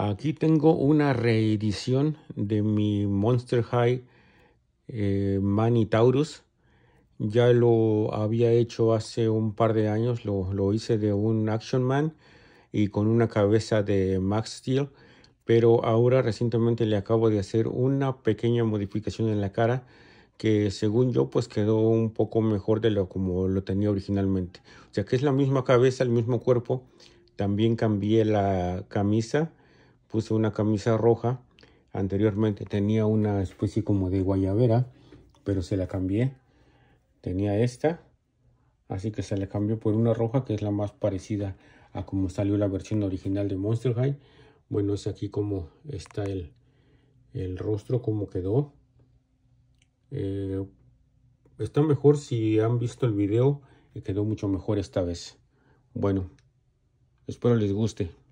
Aquí tengo una reedición de mi Monster High eh, Taurus. Ya lo había hecho hace un par de años, lo, lo, hice de un Action Man y con una cabeza de Max Steel. Pero ahora recientemente le acabo de hacer una pequeña modificación en la cara que según yo pues quedó un poco mejor de lo como lo tenía originalmente. O sea que es la misma cabeza, el mismo cuerpo. También cambié la camisa puse una camisa roja. Anteriormente tenía una especie como de guayabera, pero se la cambié. Tenía esta, así que se la cambió por una roja que es la más parecida a como salió la versión original de Monster High. Bueno, es aquí como está el, rostro, como quedó. Eh, está mejor si han visto el video, quedó mucho mejor esta vez. Bueno, espero les guste.